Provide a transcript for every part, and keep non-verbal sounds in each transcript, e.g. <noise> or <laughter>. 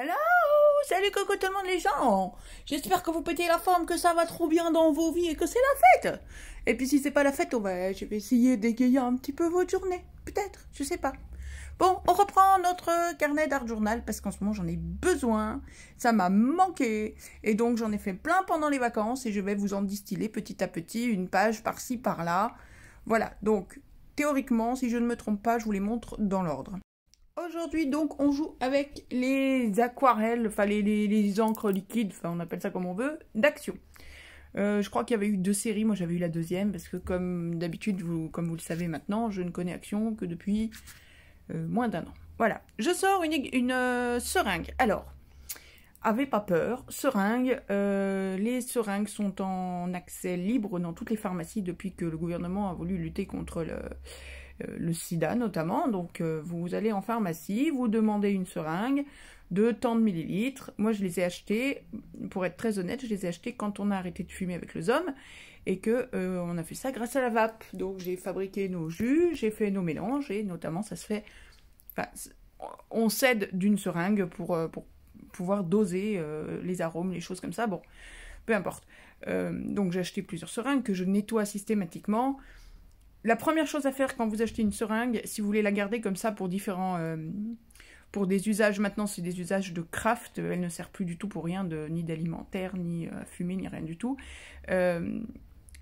Hello Salut coucou tout le monde les gens J'espère que vous pétez la forme, que ça va trop bien dans vos vies et que c'est la fête Et puis si c'est pas la fête, on va, je vais essayer d'égayer un petit peu votre journée. Peut-être, je sais pas. Bon, on reprend notre carnet d'art journal parce qu'en ce moment j'en ai besoin, ça m'a manqué et donc j'en ai fait plein pendant les vacances et je vais vous en distiller petit à petit une page par-ci par-là. Voilà, donc théoriquement si je ne me trompe pas, je vous les montre dans l'ordre. Aujourd'hui, donc, on joue avec les aquarelles, enfin les, encres liquides, enfin on appelle ça comme on veut, d'action. Euh, je crois qu'il y avait eu deux séries, moi j'avais eu la deuxième, parce que comme d'habitude, vous, comme vous le savez maintenant, je ne connais Action que depuis euh, moins d'un an. Voilà, je sors une, une euh, seringue. Alors, avez pas peur, seringue, les seringues sont en accès libre dans toutes les pharmacies depuis que le gouvernement a voulu lutter contre le euh, le sida notamment. Donc euh, vous allez en pharmacie, vous demandez une seringue de tant de millilitres. Moi je les ai achetés, pour être très honnête, je les ai achetés quand on a arrêté de fumer avec les hommes, et que euh, on a fait ça grâce à la vape. Donc j'ai fabriqué nos jus, j'ai fait nos mélanges et notamment ça se fait... Enfin, on cède d'une seringue pour, pour pouvoir doser les arômes, les choses comme ça. Bon, peu importe. donc j'ai acheté plusieurs seringues que je nettoie systématiquement la première chose à faire quand vous achetez une seringue, si vous voulez la garder comme ça pour différents... Euh, pour des usages, maintenant c'est des usages de craft, elle ne sert plus du tout pour rien, ni d'alimentaire, ni à euh, fumée, ni rien du tout. Euh,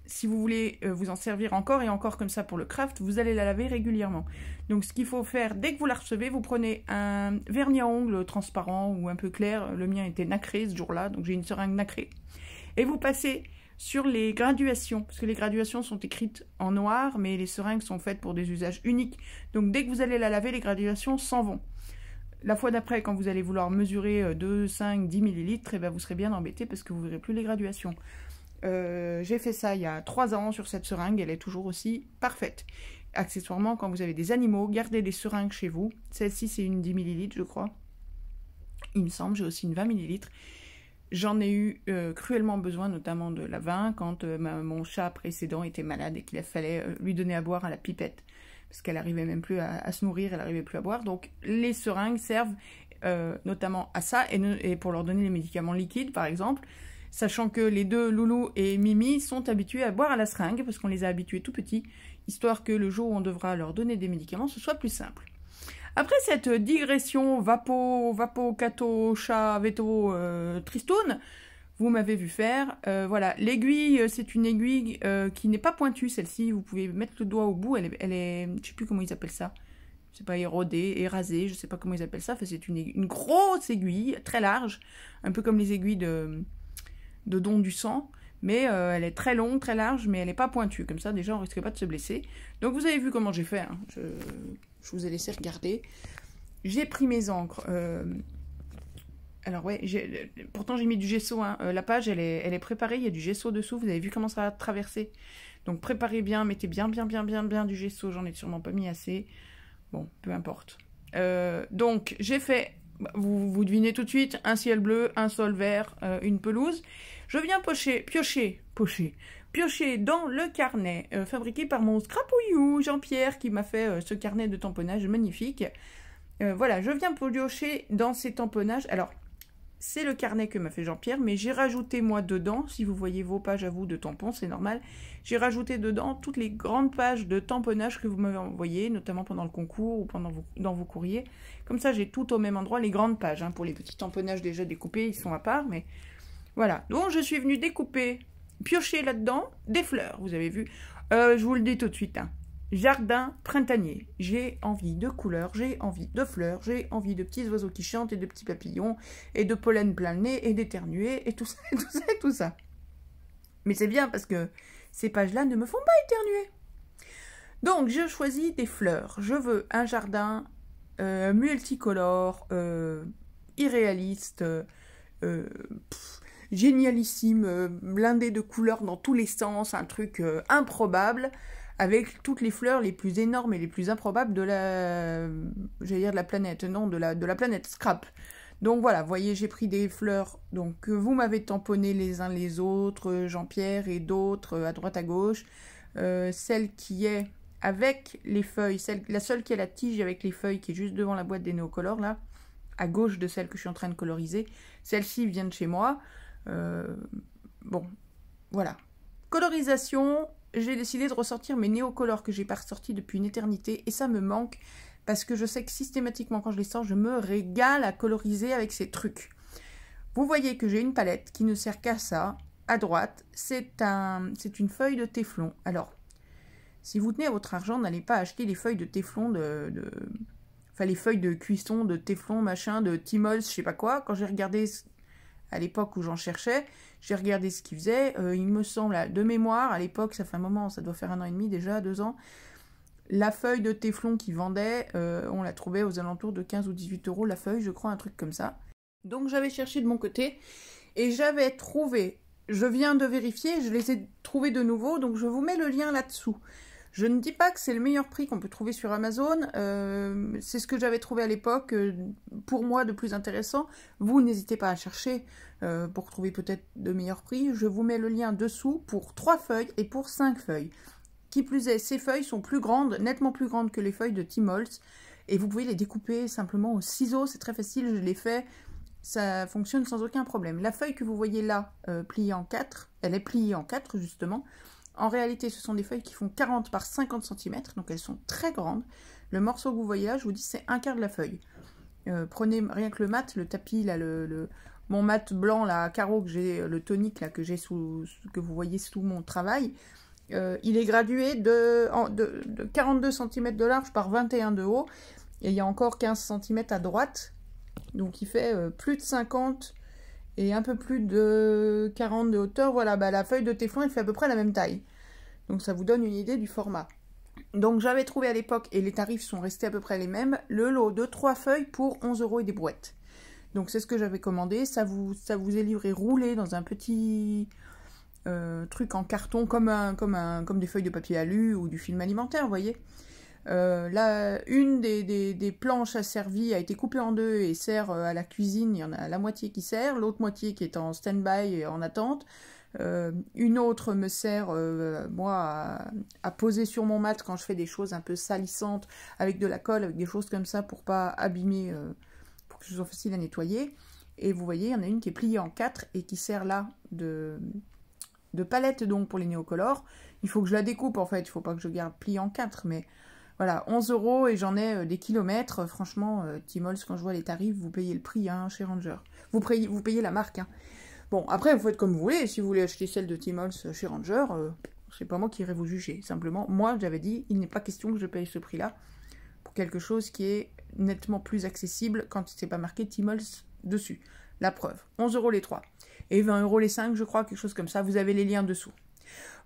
si vous voulez vous en servir encore et encore comme ça pour le craft, vous allez la laver régulièrement. Donc ce qu'il faut faire, dès que vous la recevez, vous prenez un vernis à ongles transparent ou un peu clair. Le mien était nacré ce jour-là, donc j'ai une seringue nacrée. Et vous passez sur les graduations, parce que les graduations sont écrites en noir, mais les seringues sont faites pour des usages uniques. Donc dès que vous allez la laver, les graduations s'en vont. La fois d'après, quand vous allez vouloir mesurer 2, 5, 10 millilitres, et eh bien vous serez bien embêté parce que vous ne verrez plus les graduations. Euh, j'ai fait ça il y a 3 ans sur cette seringue, elle est toujours aussi parfaite. Accessoirement, quand vous avez des animaux, gardez les seringues chez vous. Celle-ci, c'est une 10 millilitres, je crois. Il me semble, j'ai aussi une 20 millilitres. J'en ai eu euh, cruellement besoin, notamment de la vin, quand euh, mon chat précédent était malade et qu'il fallait euh, lui donner à boire à la pipette, parce qu'elle n'arrivait même plus à, se nourrir, elle n'arrivait plus à boire. Donc les seringues servent notamment à ça, et, et, pour leur donner les médicaments liquides, par exemple, sachant que les deux, Loulou et Mimi, sont habitués à boire à la seringue, parce qu'on les a habitués tout petits, histoire que le jour où on devra leur donner des médicaments, ce soit plus simple. Après cette digression vapo, vapo, cato, chat, veto, euh, tristone, vous m'avez vu faire. Euh, voilà, l'aiguille, euh, c'est une aiguille qui n'est pas pointue, celle-ci. Vous pouvez mettre le doigt au bout. Elle est, Je ne je sais plus comment ils appellent ça. Je sais pas, érodée, érasée, je ne sais pas comment ils appellent ça. c'est une, grosse aiguille, très large, un peu comme les aiguilles de, de don du sang. Mais elle est très longue, très large, mais elle n'est pas pointue. Comme ça, déjà, on risque pas de se blesser. Donc, vous avez vu comment j'ai fait. Hein, je... Je vous ai laissé regarder. J'ai pris mes encres. Euh, alors ouais, pourtant j'ai mis du gesso. Hein. Euh, la page, elle est, elle est préparée, il y a du gesso dessous. Vous avez vu comment ça a traversé. Donc préparez bien, mettez bien, bien, bien, bien, bien du gesso. J'en ai sûrement pas mis assez. Bon, peu importe. Euh, donc j'ai fait, vous, devinez tout de suite, un ciel bleu, un sol vert, une pelouse. Je viens pocher, piocher, pocher, piocher dans le carnet euh, fabriqué par mon scrapouillou Jean-Pierre qui m'a fait euh, ce carnet de tamponnage magnifique. Euh, voilà, je viens piocher dans ces tamponnages. Alors, c'est le carnet que m'a fait Jean-Pierre, mais j'ai rajouté moi dedans, si vous voyez vos pages à vous de tampon, c'est normal, j'ai rajouté dedans toutes les grandes pages de tamponnage que vous m'avez envoyées, notamment pendant le concours ou pendant dans vos courriers. Comme ça, j'ai tout au même endroit, les grandes pages. Hein, pour les petits tamponnages déjà découpés, ils sont à part, mais voilà. Donc, je suis venue découper Piocher là-dedans des fleurs, vous avez vu. Euh, je vous le dis tout de suite, hein. jardin printanier. J'ai envie de couleurs, j'ai envie de fleurs, j'ai envie de petits oiseaux qui chantent et de petits papillons et de pollen plein le nez et d'éternuer et tout ça, <laughs> tout ça, tout ça. Mais c'est bien parce que ces pages-là ne me font pas éternuer. Donc, je choisis des fleurs. Je veux un jardin euh, multicolore, euh, irréaliste, génialissime, euh, blindé de couleurs dans tous les sens, un truc euh, improbable, avec toutes les fleurs les plus énormes et les plus improbables de la, j'allais dire de la planète, non, de la, de la planète Scrap. Donc voilà, voyez, j'ai pris des fleurs, donc vous m'avez tamponné les uns les autres, euh, Jean-Pierre et d'autres à droite à gauche. celle qui est avec les feuilles, celle, la seule qui a la tige avec les feuilles qui est juste devant la boîte des néocolores là, à gauche de celle que je suis en train de coloriser, celle-ci vient de chez moi. Euh, bon, voilà. Colorisation, j'ai décidé de ressortir mes néocolors que j'ai pas ressortis depuis une éternité et ça me manque parce que je sais que systématiquement quand je les sors, je me régale à coloriser avec ces trucs. Vous voyez que j'ai une palette qui ne sert qu'à ça. À droite, c'est un, une feuille de téflon. Alors, si vous tenez à votre argent, n'allez pas acheter les feuilles de téflon de, Enfin, les feuilles de cuisson, de téflon, machin, de Timols, je sais pas quoi. Quand j'ai regardé à l'époque où j'en cherchais, j'ai regardé ce qu'il faisait. Euh, il me semble, de mémoire, à l'époque, ça fait un moment, ça doit faire un an et demi déjà, deux ans, la feuille de Teflon qu'il vendait, euh, on la trouvait aux alentours de 15 ou 18 euros la feuille, je crois, un truc comme ça. Donc j'avais cherché de mon côté et j'avais trouvé, je viens de vérifier, je les ai trouvés de nouveau, donc je vous mets le lien là-dessous. Je ne dis pas que c'est le meilleur prix qu'on peut trouver sur Amazon. Euh, c'est ce que j'avais trouvé à l'époque, euh, pour moi, de plus intéressant. Vous, n'hésitez pas à chercher euh, pour trouver peut-être de meilleurs prix. Je vous mets le lien dessous pour 3 feuilles et pour 5 feuilles. Qui plus est, ces feuilles sont plus grandes, nettement plus grandes que les feuilles de Tim Holtz. Et vous pouvez les découper simplement au ciseau, c'est très facile, je l'ai fait ça fonctionne sans aucun problème. La feuille que vous voyez là, pliée en 4, elle est pliée en 4 justement, en réalité, ce sont des feuilles qui font 40 par 50 cm, donc elles sont très grandes. Le morceau que vous voyez là, je vous dis, c'est un quart de la feuille. Euh, prenez rien que le mat, le tapis, là, le, mon mat blanc la carreau que j'ai, le tonique là que j'ai sous, que vous voyez sous mon travail, euh, il est gradué de, 42 cm de large par 21 de haut, et il y a encore 15 cm à droite, donc il fait euh, plus de 50 et un peu plus de 40 de hauteur. Voilà, bah, la feuille de téflon, elle fait à peu près la même taille. Donc ça vous donne une idée du format. Donc j'avais trouvé à l'époque, et les tarifs sont restés à peu près les mêmes, le lot de 3 feuilles pour 11 euros et des brouettes. Donc c'est ce que j'avais commandé. Ça vous, ça vous est livré roulé dans un petit euh, truc en carton comme, un, comme, un, comme des feuilles de papier alu ou du film alimentaire, vous voyez. Euh, là, une des, des, des, planches asservies a été coupée en deux et sert euh, à la cuisine. Il y en a la moitié qui sert, l'autre moitié qui est en stand-by et en attente. Euh, une autre me sert, moi, à, poser sur mon mat quand je fais des choses un peu salissantes avec de la colle, avec des choses comme ça pour pas abîmer, pour que ce soit facile à nettoyer. Et vous voyez, il y en a une qui est pliée en quatre et qui sert là de, de palette donc pour les néocolores. Il faut que je la découpe en fait, il ne faut pas que je garde pliée en quatre, mais voilà, 11 euros et j'en ai euh, des kilomètres. Euh, franchement, euh, Timols, quand je vois les tarifs, vous payez le prix hein, chez Ranger. Vous payez, vous payez la marque. Hein. Bon, après, vous faites comme vous voulez. Si vous voulez acheter celle de Timols euh, chez Ranger, c'est pas moi qui irai vous juger. Simplement, moi, j'avais dit, il n'est pas question que je paye ce prix-là pour quelque chose qui est nettement plus accessible quand c'est pas marqué Timols dessus. La preuve, 11 euros les 3 et 20 euros les 5, je crois, quelque chose comme ça. Vous avez les liens dessous.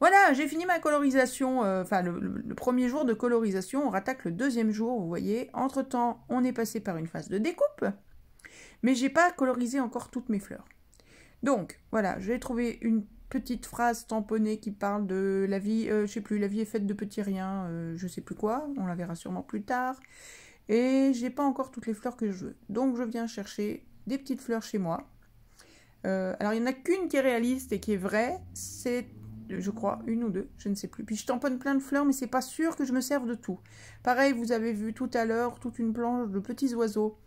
Voilà, j'ai fini ma colorisation, euh, enfin le, premier jour de colorisation, on rattaque le deuxième jour, vous voyez. Entre-temps, on est passé par une phase de découpe, mais j'ai pas colorisé encore toutes mes fleurs. Donc, voilà, j'ai trouvé une petite phrase tamponnée qui parle de la vie, euh, je sais plus, la vie est faite de petits riens, euh, je sais plus quoi, on la verra sûrement plus tard. Et j'ai pas encore toutes les fleurs que je veux. Donc je viens chercher des petites fleurs chez moi. alors il n'y en a qu'une qui est réaliste et qui est vraie, c'est je crois, une ou deux, je ne sais plus. Puis je tamponne plein de fleurs, mais c'est pas sûr que je me serve de tout. Pareil, vous avez vu tout à l'heure, toute une planche de petits oiseaux.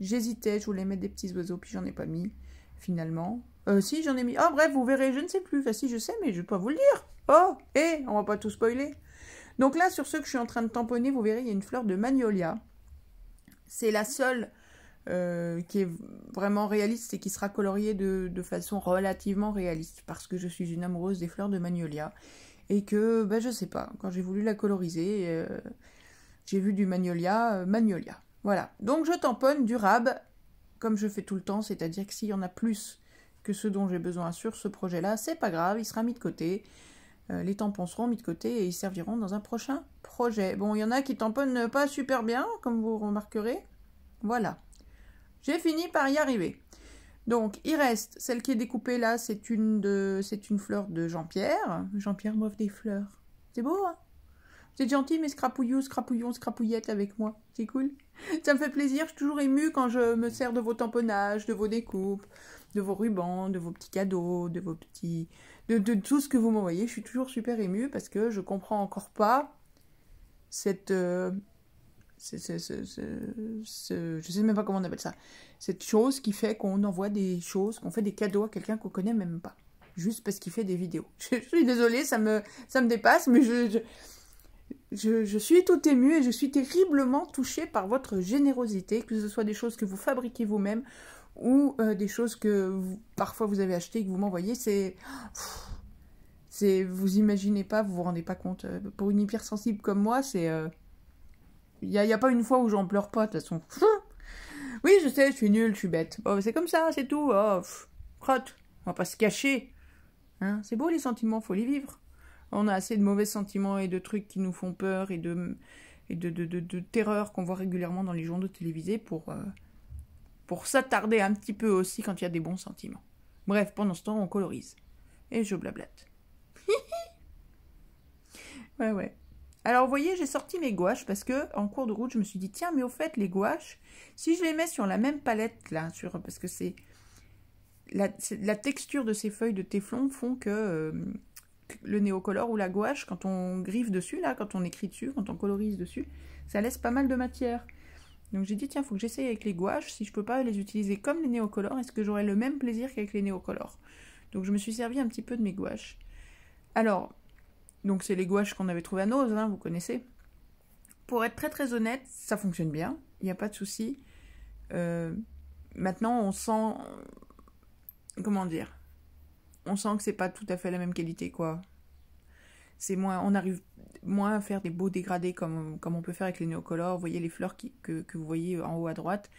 J'hésitais, je voulais mettre des petits oiseaux, puis j'en ai pas mis, finalement. Euh, si, j'en ai mis. Oh, bref, vous verrez, je ne sais plus. Enfin, si, je sais, mais je ne pas vous le dire. Oh, hé, eh, on va pas tout spoiler. Donc là, sur ceux que je suis en train de tamponner, vous verrez, il y a une fleur de magnolia. C'est la seule euh, qui est vraiment réaliste et qui sera colorié de, façon relativement réaliste parce que je suis une amoureuse des fleurs de magnolia et que ben je sais pas quand j'ai voulu la coloriser euh, j'ai vu du magnolia euh, magnolia voilà donc je tamponne du rab comme je fais tout le temps c'est à dire que s'il y en a plus que ce dont j'ai besoin sur ce projet là c'est pas grave il sera mis de côté les tampons seront mis de côté et ils serviront dans un prochain projet. Bon, il y en a qui tamponnent pas super bien, comme vous remarquerez. Voilà. J'ai fini par y arriver. Donc, il reste, celle qui est découpée là, c'est une, de, une fleur de Jean-Pierre. Jean-Pierre m'offre des fleurs. C'est beau, hein Vous gentil, mes scrapouillous, scrapouillon, scrapouillettes avec moi. C'est cool. Ça me fait plaisir, je suis toujours émue quand je me sers de vos tamponnages, de vos découpes, de vos rubans, de vos petits cadeaux, de vos petits... De, tout ce que vous m'envoyez, je suis toujours super émue parce que je comprends encore pas cette... Euh, je ne je sais même pas comment on appelle ça. Cette chose qui fait qu'on envoie des choses, qu'on fait des cadeaux à quelqu'un qu'on connaît même pas. Juste parce qu'il fait des vidéos. <laughs> Je, suis désolée, ça me, ça me dépasse, mais je, je... suis tout émue et je suis terriblement touchée par votre générosité, que ce soit des choses que vous fabriquez vous-même ou euh, des choses que parfois vous avez achetées et que vous m'envoyez. C'est. C'est. Vous imaginez pas, vous vous rendez pas compte. Euh, pour une sensible comme moi, c'est. Euh, il n'y a, y a, pas une fois où j'en pleure pas, de toute façon. <laughs> Oui, je sais, je suis nulle, je suis bête. Oh, c'est comme ça, c'est tout. Oh, crotte, on va pas se cacher. Hein c'est beau les sentiments, faut les vivre. On a assez de mauvais sentiments et de trucs qui nous font peur et de, et de, de, de, terreur qu'on voit régulièrement dans les journaux télévisés pour, euh, pour s'attarder un petit peu aussi quand il y a des bons sentiments. Bref, pendant ce temps, on colorise. Et je blablate. <laughs> ouais, ouais. Alors, vous voyez, j'ai sorti mes gouaches parce que en cours de route, je me suis dit, tiens, mais au fait, les gouaches, si je les mets sur la même palette, là, sur, parce que c'est la, texture de ces feuilles de téflon font euh, que le néocolore ou la gouache, quand on griffe dessus, là, quand on écrit dessus, quand on colorise dessus, ça laisse pas mal de matière. Donc j'ai dit, tiens, faut que j'essaye avec les gouaches. Si je peux pas les utiliser comme les néocolores, est-ce que j'aurai le même plaisir qu'avec les néocolores Donc je me suis servi un petit peu de mes gouaches. Alors, donc c'est les gouaches qu'on avait trouvées à nos hein, vous connaissez. Pour être très très honnête, ça fonctionne bien, il n'y a pas de souci. Euh, maintenant, on sent, comment dire, on sent que c'est pas tout à fait la même qualité, quoi. C'est moins, on arrive moins à faire des beaux dégradés comme, comme on peut faire avec les néocolores. Vous voyez les fleurs qui, que, que, vous voyez en haut à droite.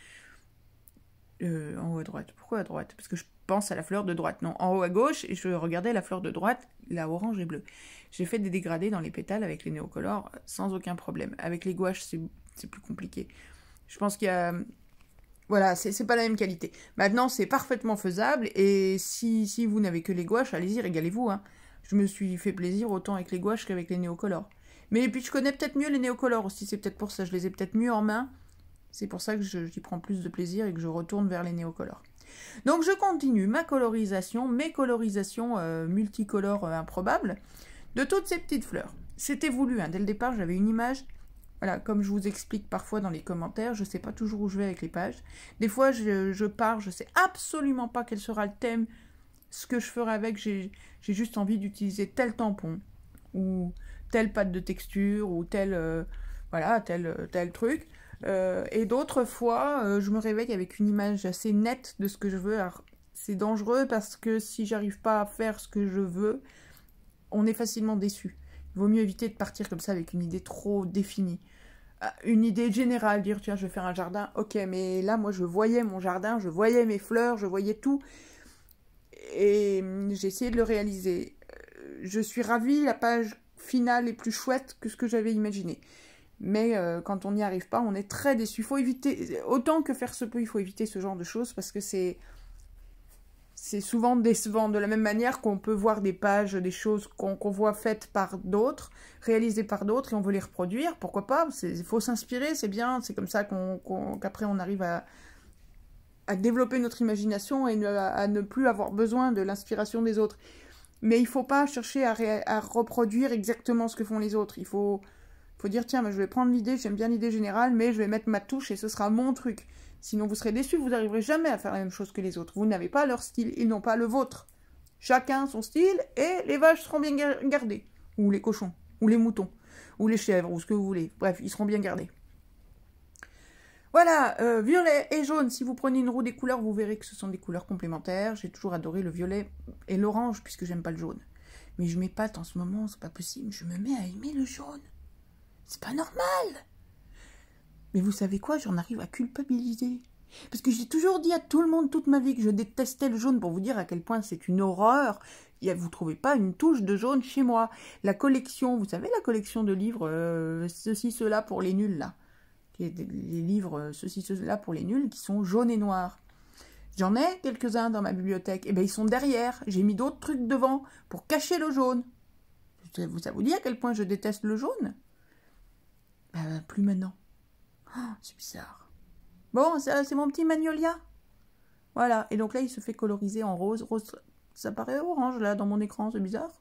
Euh, en haut à droite. Pourquoi à droite Parce que je pense à la fleur de droite. Non, en haut à gauche, et je regardais la fleur de droite, la orange et bleue. J'ai fait des dégradés dans les pétales avec les néocolores euh, sans aucun problème. Avec les gouaches, c'est plus compliqué. Je pense qu'il y a... Voilà, c'est pas la même qualité. Maintenant, c'est parfaitement faisable, et si, si vous n'avez que les gouaches, allez-y, régalez-vous. Hein. Je me suis fait plaisir autant avec les gouaches qu'avec les néocolores. Mais puis, je connais peut-être mieux les néocolores aussi, c'est peut-être pour ça, je les ai peut-être mieux en main. C'est pour ça que j'y prends plus de plaisir et que je retourne vers les néocolores. Donc je continue ma colorisation, mes colorisations euh, multicolores euh, improbables de toutes ces petites fleurs. C'était voulu, hein. dès le départ j'avais une image. Voilà, comme je vous explique parfois dans les commentaires, je ne sais pas toujours où je vais avec les pages. Des fois je, pars, je ne sais absolument pas quel sera le thème, ce que je ferai avec, j'ai juste envie d'utiliser tel tampon ou telle pâte de texture ou tel, euh, voilà, tel, tel truc. Euh, et d'autres fois, euh, je me réveille avec une image assez nette de ce que je veux. c'est dangereux parce que si j'arrive pas à faire ce que je veux, on est facilement déçu. Il vaut mieux éviter de partir comme ça avec une idée trop définie. Ah, une idée générale, dire tiens, je vais faire un jardin, ok, mais là, moi, je voyais mon jardin, je voyais mes fleurs, je voyais tout. Et hum, j'ai essayé de le réaliser. Euh, je suis ravie, la page finale est plus chouette que ce que j'avais imaginé. Mais euh, quand on n'y arrive pas, on est très déçu. Il faut éviter, autant que faire se peut, il faut éviter ce genre de choses parce que c'est c'est souvent décevant. De la même manière qu'on peut voir des pages, des choses qu'on voit faites par d'autres, réalisées par d'autres, et on veut les reproduire, pourquoi pas Il faut s'inspirer, c'est bien, c'est comme ça qu'après on, arrive à, à, développer notre imagination et à, ne plus avoir besoin de l'inspiration des autres. Mais il ne faut pas chercher à, à, reproduire exactement ce que font les autres. Il faut faut dire tiens, je vais prendre l'idée, j'aime bien l'idée générale, mais je vais mettre ma touche et ce sera mon truc. Sinon, vous serez déçus, vous n'arriverez jamais à faire la même chose que les autres. Vous n'avez pas leur style, ils n'ont pas le vôtre. Chacun son style et les vaches seront bien gardées. Ou les cochons, ou les moutons, ou les chèvres, ou ce que vous voulez. Bref, ils seront bien gardés. Voilà, euh, violet et jaune, si vous prenez une roue des couleurs, vous verrez que ce sont des couleurs complémentaires. J'ai toujours adoré le violet et l'orange, puisque j'aime pas le jaune. Mais je m'épate en ce moment, c'est pas possible, je me mets à aimer le jaune. C'est pas normal. Mais vous savez quoi, j'en arrive à culpabiliser. Parce que j'ai toujours dit à tout le monde toute ma vie que je détestais le jaune pour vous dire à quel point c'est une horreur. Vous ne trouvez pas une touche de jaune chez moi. La collection, vous savez, la collection de livres euh, ceci, cela pour les nuls, là. Les livres euh, ceci, cela pour les nuls qui sont jaunes et noirs. J'en ai quelques-uns dans ma bibliothèque. Et eh bien, ils sont derrière. J'ai mis d'autres trucs devant pour cacher le jaune. Ça vous dit à quel point je déteste le jaune bah, plus maintenant. Oh, c'est bizarre. Bon, c'est mon petit Magnolia. Voilà, et donc là, il se fait coloriser en rose. Rose, ça paraît orange, là, dans mon écran, c'est bizarre.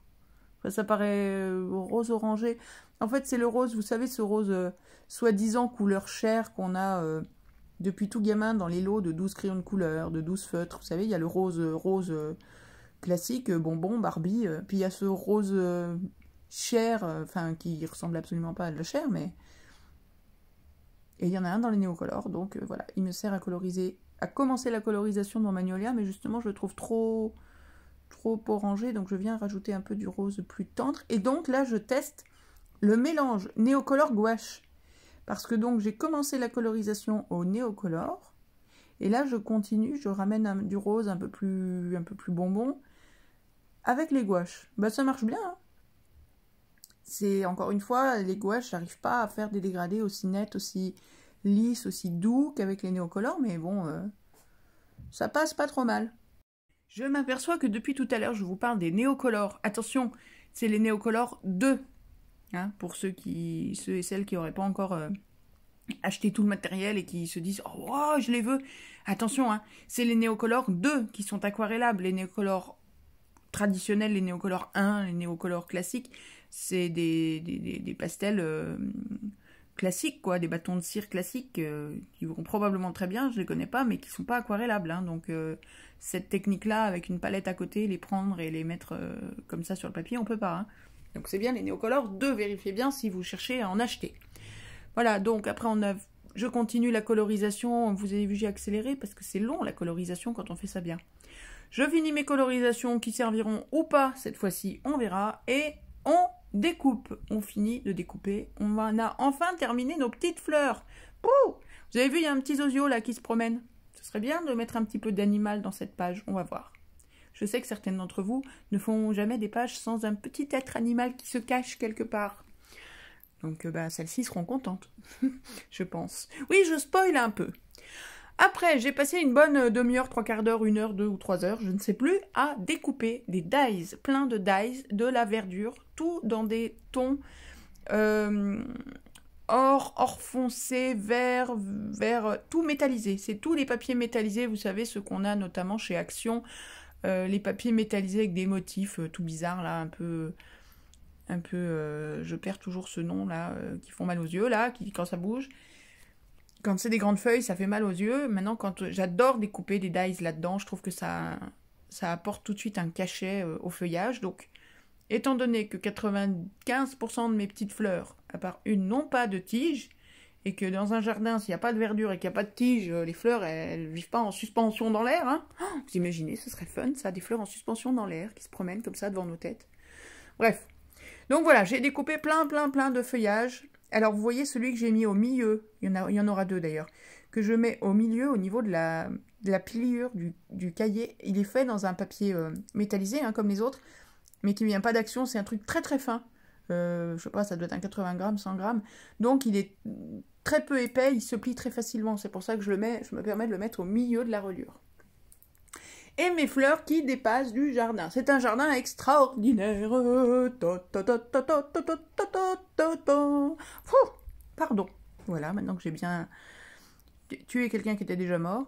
Enfin, ça paraît euh, rose orangé. En fait, c'est le rose, vous savez, ce rose euh, soi-disant couleur chair qu'on a euh, depuis tout gamin dans les lots de 12 crayons de couleur, de 12 feutres. Vous savez, il y a le rose rose classique, bonbon, Barbie. puis il y a ce rose chair, enfin, qui ressemble absolument pas à le la chair, mais et il y en a un dans les néocolores, donc euh, voilà, il me sert à coloriser, à commencer la colorisation de mon magnolia, mais justement je le trouve trop, trop orangé, donc je viens rajouter un peu du rose plus tendre. Et donc là je teste le mélange néocolore gouache, parce que donc j'ai commencé la colorisation au néocolore, et là je continue, je ramène du rose un peu plus, un peu plus bonbon avec les gouaches. Bah ça marche bien, hein c'est encore une fois, les gouaches, n'arrivent pas à faire des dégradés aussi nets, aussi lisses, aussi doux qu'avec les néocolores, mais bon, euh, ça passe pas trop mal. Je m'aperçois que depuis tout à l'heure, je vous parle des néocolores. Attention, c'est les néocolores 2, hein, pour ceux, qui, ceux et celles qui n'auraient pas encore euh, acheté tout le matériel et qui se disent « Oh, oh je les veux !» Attention, hein, c'est les néocolores 2 qui sont aquarellables. Les néocolores traditionnels, les néocolores 1, les néocolores classiques, c'est des, des, pastels euh, classiques, quoi, des bâtons de cire classiques euh, qui vont probablement très bien, je ne les connais pas, mais qui sont pas aquarellables. Hein. donc euh, cette technique-là, avec une palette à côté, les prendre et les mettre comme ça sur le papier, on peut pas. Hein. Donc c'est bien les néocolores de vérifier bien si vous cherchez à en acheter. Voilà, donc après on je continue la colorisation. Vous avez vu, j'ai accéléré parce que c'est long la colorisation quand on fait ça bien. Je finis mes colorisations qui serviront ou pas cette fois-ci, on verra. Et on découpe. On finit de découper. On a enfin terminé nos petites fleurs. Pouh Vous avez vu, il y a un petit zozio là qui se promène. Ce serait bien de mettre un petit peu d'animal dans cette page. On va voir. Je sais que certaines d'entre vous ne font jamais des pages sans un petit être animal qui se cache quelque part. Donc euh, bah, celles-ci seront contentes, <laughs> je pense. Oui, je spoil un peu. Après, j'ai passé une bonne euh, demi-heure, trois quarts d'heure, une heure, deux ou trois heures, je ne sais plus, à découper des dies, plein de dies, de la verdure, tout dans des tons euh, or, or foncé, vert, vert, euh, tout métallisé. C'est tous les papiers métallisés, vous savez, ce qu'on a notamment chez Action, les papiers métallisés avec des motifs tout bizarres, là, un peu un peu, je perds toujours ce nom là, qui font mal aux yeux là, qui quand ça bouge quand c'est des grandes feuilles, ça fait mal aux yeux. Maintenant, quand euh, j'adore découper des dies là-dedans, je trouve que ça, ça apporte tout de suite un cachet euh, au feuillage. Donc, étant donné que 95% de mes petites fleurs, à part une, n'ont pas de tige, et que dans un jardin, s'il n'y a pas de verdure et qu'il n'y a pas de tige, euh, les fleurs, elles ne vivent pas en suspension dans l'air. Hein. Oh, vous imaginez, ce serait fun, ça, des fleurs en suspension dans l'air qui se promènent comme ça devant nos têtes. Bref. Donc voilà, j'ai découpé plein, plein, plein de feuillages alors, vous voyez celui que j'ai mis au milieu, il y en, aura deux d'ailleurs, que je mets au milieu au niveau de la, de pliure du, cahier. Il est fait dans un papier euh, métallisé, hein, comme les autres, mais qui ne vient pas d'action. C'est un truc très très fin. Euh, je sais pas, ça doit être un 80 grammes, 100 grammes. Donc, il est très peu épais, il se plie très facilement. C'est pour ça que je, le mets, je me permets de le mettre au milieu de la reliure. Et mes fleurs qui dépassent du jardin. C'est un jardin extraordinaire pardon. Voilà, maintenant que j'ai bien tué quelqu'un qui était déjà mort,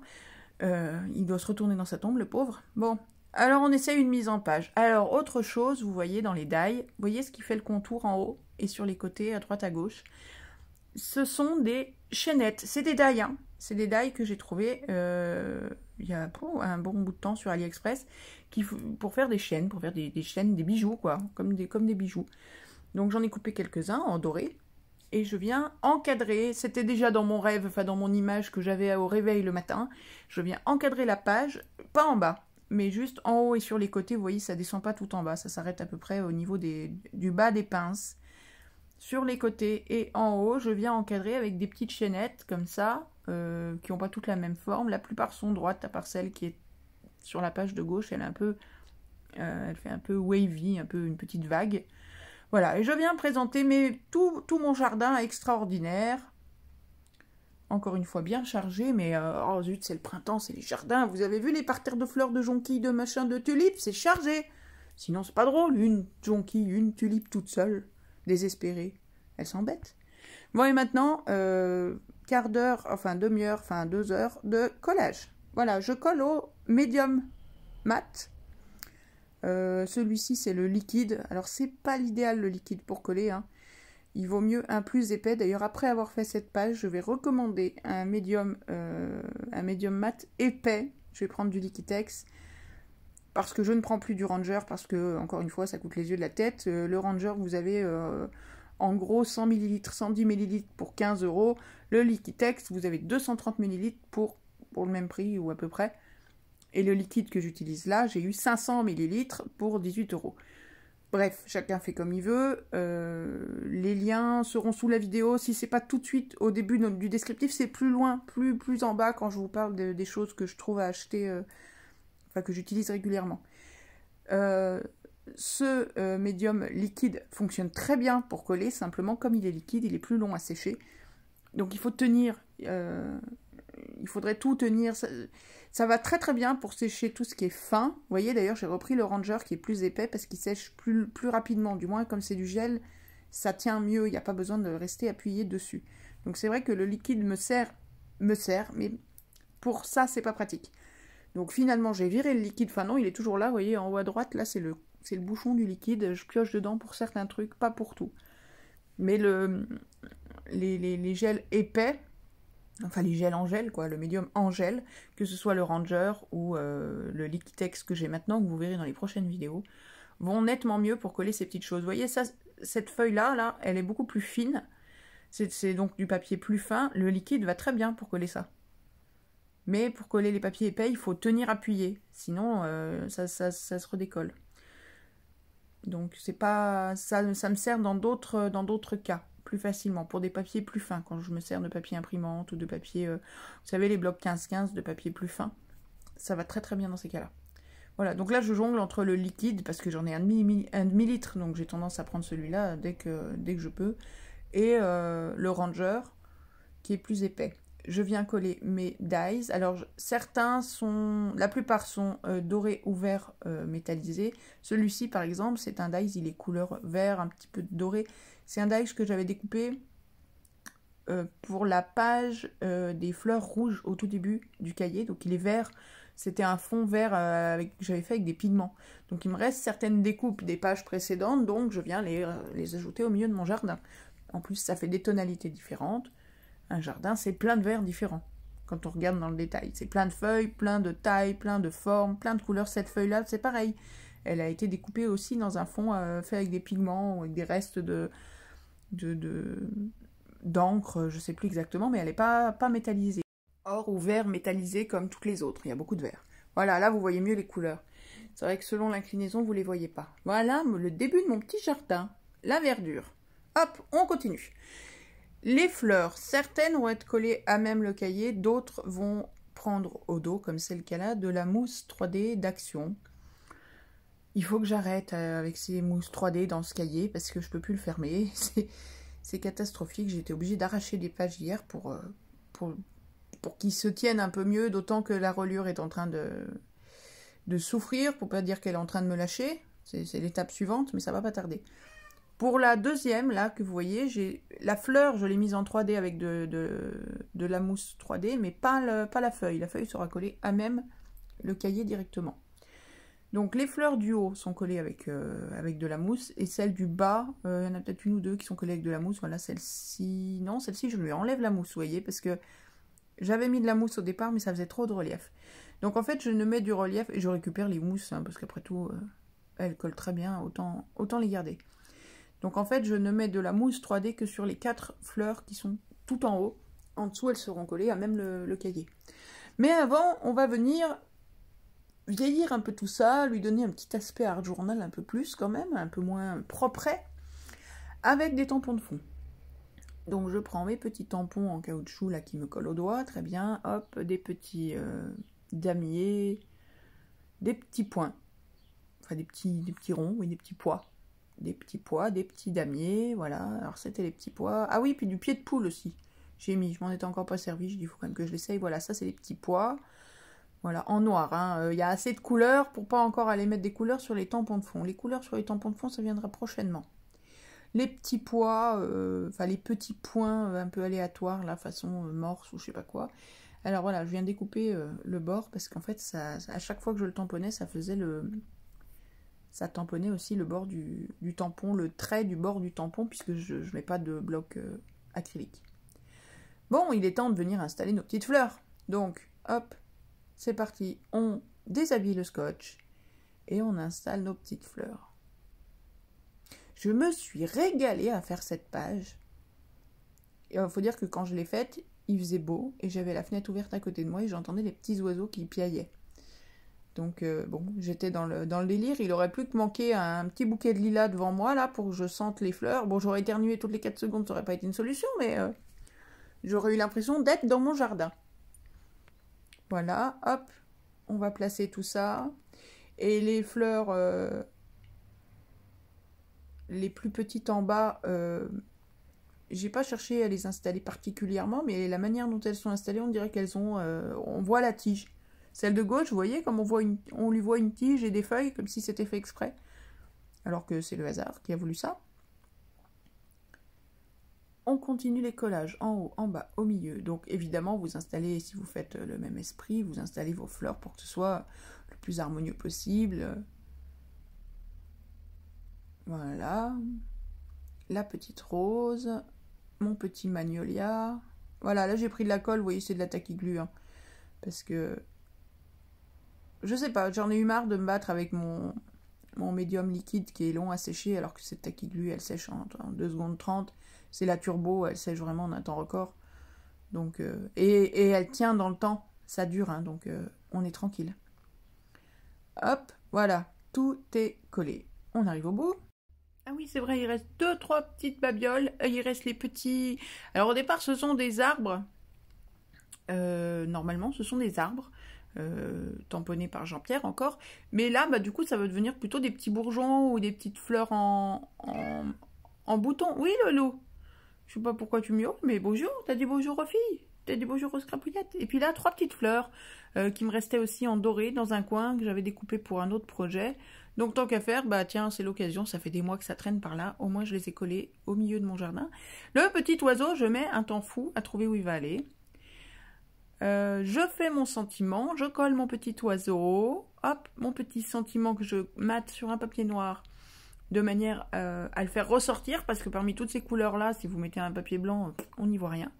euh, il doit se retourner dans sa tombe, le pauvre. Bon, alors on essaye une mise en page. Alors autre chose, vous voyez dans les dailles, vous voyez ce qui fait le contour en haut et sur les côtés, à droite, à gauche. Ce sont des chaînettes, c'est des dailles, hein. c'est des dailles que j'ai trouvées euh, il y a un bon bout de temps sur AliExpress qui, pour faire des chaînes, pour faire des, des chaînes, des bijoux quoi, comme des, comme des bijoux. Donc j'en ai coupé quelques-uns en doré et je viens encadrer, c'était déjà dans mon rêve, enfin dans mon image que j'avais au réveil le matin, je viens encadrer la page, pas en bas, mais juste en haut et sur les côtés, vous voyez, ça descend pas tout en bas, ça s'arrête à peu près au niveau du bas des pinces. Sur les côtés et en haut, je viens encadrer avec des petites chaînettes comme ça, euh, qui n'ont pas toutes la même forme. La plupart sont droites, à part celle qui est sur la page de gauche, elle, est un peu, euh, elle fait un peu wavy, un peu une petite vague. Voilà, et je viens présenter mes, tout, mon jardin extraordinaire. Encore une fois bien chargé, mais euh, oh zut, c'est le printemps, c'est les jardins. Vous avez vu les parterres de fleurs, de jonquilles, de machins, de tulipes, c'est chargé. Sinon, c'est pas drôle, une jonquille, une tulipe toute seule, désespérée. Elle s'embête. Bon, et maintenant, euh, quart d'heure, enfin demi-heure, enfin deux heures de collage. Voilà, je colle au médium mat euh, celui-ci, c'est le liquide. Alors, c'est pas l'idéal le liquide pour coller. Hein. Il vaut mieux un plus épais. D'ailleurs, après avoir fait cette page, je vais recommander un médium, euh, un médium mat épais. Je vais prendre du Liquitex parce que je ne prends plus du Ranger parce que, encore une fois, ça coûte les yeux de la tête. Euh, le Ranger, vous avez en gros 100 ml, 110 ml pour 15 euros. Le Liquitex, vous avez 230 ml pour, pour le même prix ou à peu près. Et le liquide que j'utilise là, j'ai eu 500 ml pour 18 euros. Bref, chacun fait comme il veut. Euh, les liens seront sous la vidéo. Si c'est pas tout de suite au début du descriptif, c'est plus loin, plus, plus en bas quand je vous parle des choses que je trouve à acheter, euh, enfin que j'utilise régulièrement. Euh, ce médium liquide fonctionne très bien pour coller, simplement comme il est liquide, il est plus long à sécher. Donc il faut tenir, il faudrait tout tenir. Ça va très très bien pour sécher tout ce qui est fin. Vous voyez d'ailleurs j'ai repris le Ranger qui est plus épais parce qu'il sèche plus, plus rapidement. Du moins comme c'est du gel, ça tient mieux. Il n'y a pas besoin de rester appuyé dessus. Donc c'est vrai que le liquide me sert, me sert, mais pour ça c'est pas pratique. Donc finalement j'ai viré le liquide. Enfin non, il est toujours là, vous voyez en haut à droite, là c'est le, le bouchon du liquide. Je pioche dedans pour certains trucs, pas pour tout. Mais le, les, les gels épais, enfin les gels en gel, quoi, le médium en gel, que ce soit le Ranger ou euh, le Liquitex que j'ai maintenant, que vous verrez dans les prochaines vidéos, vont nettement mieux pour coller ces petites choses. Vous voyez, ça, cette feuille-là, là, elle est beaucoup plus fine. C'est donc du papier plus fin. Le liquide va très bien pour coller ça. Mais pour coller les papiers épais, il faut tenir appuyé. Sinon, euh, ça, ça, se redécolle. Donc, c'est pas ça, ça me sert dans d'autres cas plus facilement, pour des papiers plus fins, quand je me sers de papier imprimante ou de papier, euh, vous savez, les blocs 15-15 de papier plus fin, ça va très très bien dans ces cas-là. Voilà, donc là je jongle entre le liquide, parce que j'en ai un demi-litre, donc j'ai tendance à prendre celui-là dès que, dès que je peux, et euh, le Ranger, qui est plus épais. Je viens coller mes dies. Alors certains sont, la plupart sont euh, dorés ou verts métallisés. Celui-ci par exemple, c'est un dice il est couleur vert, un petit peu doré. C'est un Daesh que j'avais découpé euh, pour la page euh, des fleurs rouges au tout début du cahier. Donc il est vert. C'était un fond vert euh, que j'avais fait avec des pigments. Donc il me reste certaines découpes des pages précédentes, donc je viens les, les ajouter au milieu de mon jardin. En plus, ça fait des tonalités différentes. Un jardin, c'est plein de verres différents quand on regarde dans le détail. C'est plein de feuilles, plein de tailles, plein de formes, plein de couleurs. Cette feuille-là, c'est pareil. Elle a été découpée aussi dans un fond fait avec des pigments ou avec des restes de, de d'encre, je sais plus exactement, mais elle n'est pas, pas métallisée. Or ou vert métallisé comme toutes les autres, il y a beaucoup de vert. Voilà, là vous voyez mieux les couleurs. C'est vrai que selon l'inclinaison, vous ne les voyez pas. Voilà le début de mon petit jardin, la verdure. Hop, on continue. Les fleurs, certaines vont être collées à même le cahier, d'autres vont prendre au dos, comme c'est le cas là, de la mousse 3D d'action il faut que j'arrête euh, avec ces mousses 3D dans ce cahier parce que je peux plus le fermer. <laughs> C'est catastrophique. J'ai été obligée d'arracher des pages hier pour, euh, pour, pour qu'ils se tiennent un peu mieux, d'autant que la reliure est en train de, de souffrir, pour pas dire qu'elle est en train de me lâcher. C'est l'étape suivante, mais ça va pas tarder. Pour la deuxième, là, que vous voyez, j'ai la fleur, je l'ai mise en 3D avec de, de, la mousse 3D, mais pas, pas la feuille. La feuille sera collée à même le cahier directement. Donc les fleurs du haut sont collées avec, euh, avec de la mousse et celles du bas, euh, il y en a peut-être une ou deux qui sont collées avec de la mousse. Voilà celle-ci, non celle-ci je lui enlève la mousse, vous voyez, parce que j'avais mis de la mousse au départ mais ça faisait trop de relief. Donc en fait je ne mets du relief et je récupère les mousses hein, parce qu'après tout euh, elles collent très bien, autant, autant les garder. Donc en fait je ne mets de la mousse 3D que sur les quatre fleurs qui sont tout en haut. En dessous elles seront collées à même le cahier. Mais avant, on va venir vieillir un peu tout ça, lui donner un petit aspect art journal un peu plus quand même, un peu moins propre, avec des tampons de fond. Donc je prends mes petits tampons en caoutchouc là qui me collent au doigt, très bien, hop, des petits euh, damiers, des petits points, enfin des petits, des petits ronds, oui, des petits pois, des petits pois, des petits damiers, voilà, alors c'était les petits pois, ah oui, puis du pied de poule aussi, j'ai mis, je m'en étais encore pas servi, je dis, il faut quand même que je l'essaye, voilà, ça c'est les petits pois, voilà, en noir. Il hein. euh, y a assez de couleurs pour pas encore aller mettre des couleurs sur les tampons de fond. Les couleurs sur les tampons de fond, ça viendra prochainement. Les petits pois, euh, enfin les petits points euh, un peu aléatoires, la façon morse ou je sais pas quoi. Alors voilà, je viens découper le bord parce qu'en fait, à chaque fois que je le tamponnais, ça faisait le... Ça tamponnait aussi le bord du, du tampon, le trait du bord du tampon puisque je ne mets pas de bloc acrylique. Bon, il est temps de venir installer nos petites fleurs. Donc, hop, c'est parti, on déshabille le scotch et on installe nos petites fleurs. Je me suis régalée à faire cette page. Il euh, faut dire que quand je l'ai faite, il faisait beau et j'avais la fenêtre ouverte à côté de moi et j'entendais les petits oiseaux qui piaillaient. Donc euh, bon, j'étais dans le, délire. Il aurait plus que manquer un petit bouquet de lilas devant moi là pour que je sente les fleurs. Bon, j'aurais éternué toutes les 4 secondes, ça aurait pas été une solution, mais euh, j'aurais eu l'impression d'être dans mon jardin. Voilà, hop, on va placer tout ça. Et les fleurs euh, les plus petites en bas, euh, j'ai pas cherché à les installer particulièrement, mais la manière dont elles sont installées, on dirait qu'elles ont... Euh, on voit la tige. Celle de gauche, vous voyez, comme on, voit on lui voit une tige et des feuilles, comme si c'était fait exprès. Alors que c'est le hasard qui a voulu ça on continue les collages en haut, en bas, au milieu. Donc évidemment, vous installez, si vous faites euh, le même esprit, vous installez vos fleurs pour que ce soit le plus harmonieux possible. Voilà. La petite rose, mon petit magnolia. Voilà, là j'ai pris de la colle, vous voyez, c'est de la taquiglue. Hein. parce que... Je sais pas, j'en ai eu marre de me battre avec mon, mon médium liquide qui est long à sécher alors que cette taquiglue elle sèche en, en 2 secondes 30 c'est la turbo, elle sèche vraiment en un temps record. Donc, euh, et, elle tient dans le temps. Ça dure, hein, donc euh, on est tranquille. Hop, voilà, tout est collé. On arrive au bout. Ah oui, c'est vrai, il reste deux, trois petites babioles. Euh, il reste les petits. Alors au départ, ce sont des arbres. normalement, ce sont des arbres. tamponnés par Jean-Pierre encore. Mais là, bah, du coup, ça va devenir plutôt des petits bourgeons ou des petites fleurs en, en, Oui, Lolo je sais pas pourquoi tu miaules, mais bonjour, t'as dit bonjour aux filles, t'as dit bonjour aux scrapouillettes. Et puis là, trois petites fleurs euh, qui me restaient aussi en doré dans un coin que j'avais découpé pour un autre projet. Donc tant qu'à faire, bah tiens, c'est l'occasion, ça fait des mois que ça traîne par là, au moins je les ai collées au milieu de mon jardin. Le petit oiseau, je mets un temps fou à trouver où il va aller. Euh, je fais mon sentiment, je colle mon petit oiseau, hop, mon petit sentiment que je mate sur un papier noir de manière euh, à le faire ressortir, parce que parmi toutes ces couleurs-là, si vous mettez un papier blanc, on n'y voit rien.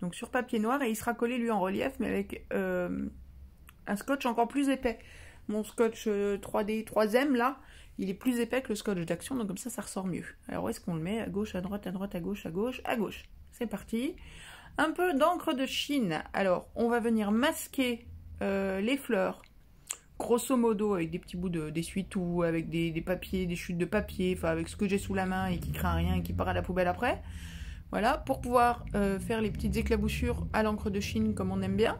Donc sur papier noir, et il sera collé lui en relief, mais avec euh, un scotch encore plus épais. Mon scotch 3D euh, 3M, là, il est plus épais que le scotch d'action, donc comme ça, ça ressort mieux. Alors où est-ce qu'on le met À gauche, à droite, à droite, à gauche, à gauche, à gauche. C'est parti. Un peu d'encre de Chine. Alors, on va venir masquer les fleurs grosso modo avec des petits bouts d'essuie-tout, ou avec des, papiers, des chutes de papier, enfin avec ce que j'ai sous la main et qui craint rien et qui part à la poubelle après. Voilà, pour pouvoir euh, faire les petites éclaboussures à l'encre de Chine comme on aime bien.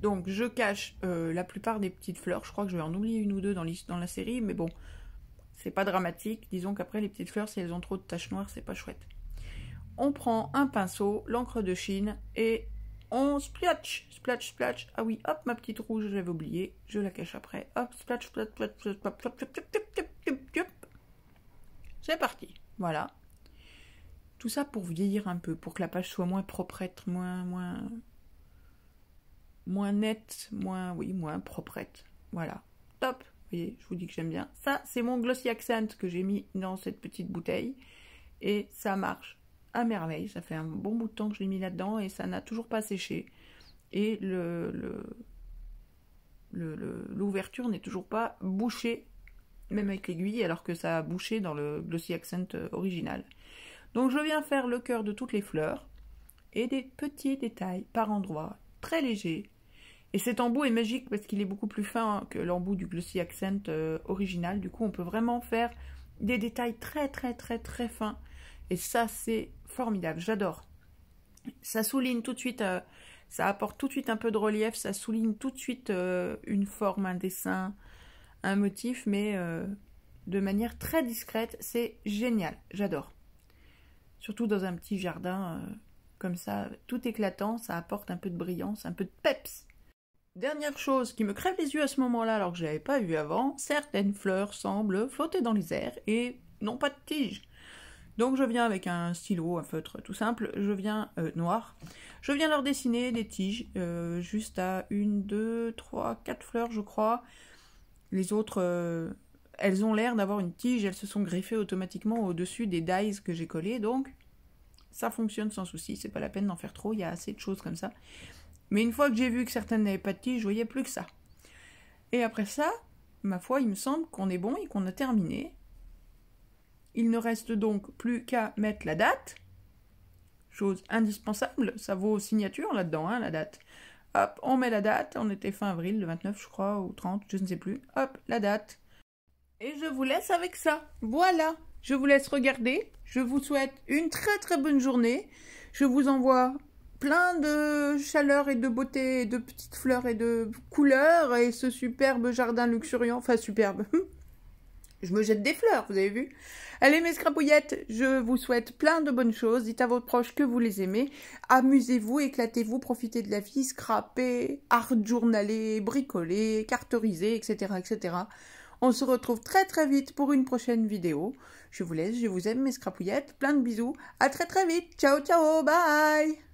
Donc je cache euh, la plupart des petites fleurs, je crois que je vais en oublier une ou deux dans la série, mais bon, c'est pas dramatique. Disons qu'après les petites fleurs, si elles ont trop de taches noires, c'est pas chouette. On prend un pinceau, l'encre de Chine et on splatch, splatch, splatch. Ah oui, hop, ma petite rouge, je l'avais Je la cache après. Hop, splatch, splatch, splatch, splatch, C'est parti. Voilà. Tout ça pour vieillir un peu, pour que la page soit moins proprette, moins, moins, moins nette, moins, oui, moins proprette. Voilà. Top. Vous voyez, je vous dis que j'aime bien. Ça, c'est mon Glossy Accent que j'ai mis dans cette petite bouteille. Et ça marche à merveille. Ça fait un bon bout de temps que je l'ai mis là-dedans et ça n'a toujours pas séché. Et le, le le, l'ouverture n'est toujours pas bouchée, même avec l'aiguille, alors que ça a bouché dans le Glossy Accent euh, original. Donc je viens faire le cœur de toutes les fleurs et des petits détails par endroits, très légers. Et cet embout est magique parce qu'il est beaucoup plus fin que l'embout du Glossy Accent euh, original. Du coup, on peut vraiment faire des détails très très très très fins et ça, c'est formidable, j'adore. Ça souligne tout de suite, euh, ça apporte tout de suite un peu de relief, ça souligne tout de suite euh, une forme, un dessin, un motif, mais euh, de manière très discrète, c'est génial, j'adore. Surtout dans un petit jardin comme ça, tout éclatant, ça apporte un peu de brillance, un peu de peps. Dernière chose qui me crève les yeux à ce moment-là, alors que je n'avais pas vu avant, certaines fleurs semblent flotter dans les airs et n'ont pas de tiges. Donc je viens avec un stylo, un feutre tout simple, je viens euh, noir, je viens leur dessiner des tiges, euh, juste à une, deux, trois, quatre fleurs je crois. Les autres, euh, elles ont l'air d'avoir une tige, elles se sont greffées automatiquement au-dessus des dies que j'ai collés, donc ça fonctionne sans souci, c'est pas la peine d'en faire trop, il y a assez de choses comme ça. Mais une fois que j'ai vu que certaines n'avaient pas de tige, je voyais plus que ça. Et après ça, ma foi, il me semble qu'on est bon et qu'on a terminé. Il ne reste donc plus qu'à mettre la date, chose indispensable, ça vaut signature là-dedans, hein, la date. Hop, on met la date, on était fin avril, le 29 je crois, ou 30, je ne sais plus. Hop, la date. Et je vous laisse avec ça. Voilà, je vous laisse regarder. Je vous souhaite une très très bonne journée. Je vous envoie plein de chaleur et de beauté, de petites fleurs et de couleurs, et ce superbe jardin luxuriant, enfin superbe. <laughs> je me jette des fleurs, vous avez vu Allez mes scrapouillettes, je vous souhaite plein de bonnes choses. Dites à vos proches que vous les aimez. Amusez-vous, éclatez-vous, profitez de la vie, scrapez, art journaler, bricoler, carteriser, etc., etc. On se retrouve très très vite pour une prochaine vidéo. Je vous laisse, je vous aime mes scrapouillettes, plein de bisous. À très très vite. Ciao ciao, bye